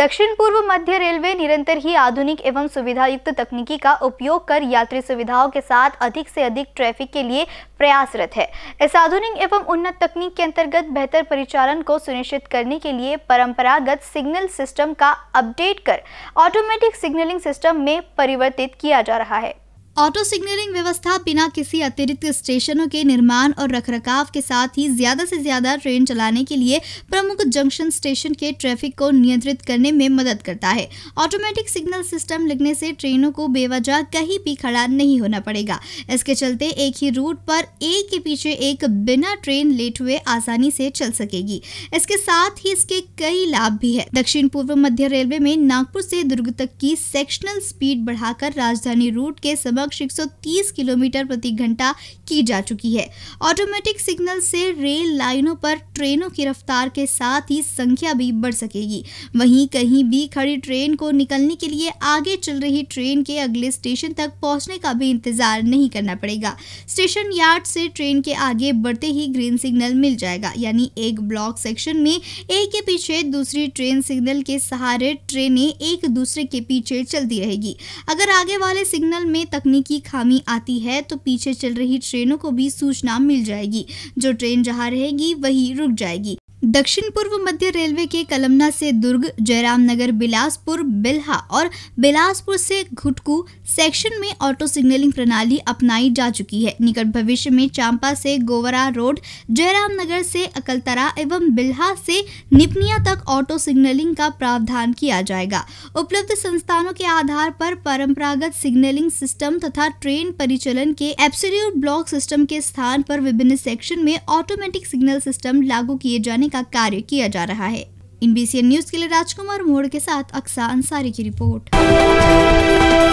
दक्षिण पूर्व मध्य रेलवे निरंतर ही आधुनिक एवं सुविधायुक्त तकनीकी का उपयोग कर यात्री सुविधाओं के साथ अधिक से अधिक ट्रैफिक के लिए प्रयासरत है इस आधुनिक एवं उन्नत तकनीक के अंतर्गत बेहतर परिचालन को सुनिश्चित करने के लिए परंपरागत सिग्नल सिस्टम का अपडेट कर ऑटोमेटिक सिग्नलिंग सिस्टम में परिवर्तित किया जा रहा है ऑटो सिग्नलिंग व्यवस्था बिना किसी अतिरिक्त स्टेशनों के निर्माण और रखरखाव के साथ ही ज्यादा से ज्यादा ट्रेन चलाने के लिए प्रमुख जंक्शन स्टेशन के ट्रैफिक को नियंत्रित करने में मदद करता है ऑटोमेटिक सिग्नल सिस्टम लगने से ट्रेनों को बेवजह कहीं भी खड़ा नहीं होना पड़ेगा इसके चलते एक ही रूट पर एक के पीछे एक बिना ट्रेन लेट हुए आसानी से चल सकेगी इसके साथ ही इसके कई लाभ भी है दक्षिण पूर्व मध्य रेलवे में नागपुर से दुर्ग तक की सेक्शनल स्पीड बढ़ाकर राजधानी रूट के समय लगभग 130 किलोमीटर प्रति घंटा की जा चुकी है ऑटोमेटिक सिग्नल से रेल लाइनों पर ट्रेनों की रफ्तार के साथ ही संख्या भी बढ़ सकेगी वहीं कहीं भी खड़ी ट्रेन को निकलने के लिए आगे चल रही ट्रेन के अगले स्टेशन तक पहुंचने का भी इंतजार नहीं करना पड़ेगा स्टेशन यार्ड से ट्रेन के आगे बढ़ते ही ग्रीन सिग्नल मिल जाएगा यानी एक ब्लॉक सेक्शन में एक के पीछे दूसरी ट्रेन सिग्नल के सहारे ट्रेनें एक दूसरे के पीछे चलती रहेगी अगर आगे वाले सिग्नल में तक तकनीकी खामी आती है तो पीछे चल रही ट्रेनों को भी सूचना मिल जाएगी जो ट्रेन जहाँ रहेगी वही रुक जाएगी दक्षिण पूर्व मध्य रेलवे के कलमना से दुर्ग जयराम नगर बिलासपुर बिल्हा और बिलासपुर से घुटकू सेक्शन में ऑटो सिग्नलिंग प्रणाली अपनाई जा चुकी है निकट भविष्य में चांपा से गोवरा रोड जयराम नगर से अकलतरा एवं बिल्हा से निपनिया तक ऑटो सिग्नलिंग का प्रावधान किया जाएगा उपलब्ध संस्थानों के आधार पर परंपरागत सिग्नलिंग सिस्टम तथा ट्रेन परिचलन के एब्सोल्यूट ब्लॉक सिस्टम के स्थान पर विभिन्न सेक्शन में ऑटोमेटिक सिग्नल सिस्टम लागू किए जाने का कार्य किया जा रहा है इन बीसीएन न्यूज के लिए राजकुमार मोड़ के साथ अक्सा अंसारी की रिपोर्ट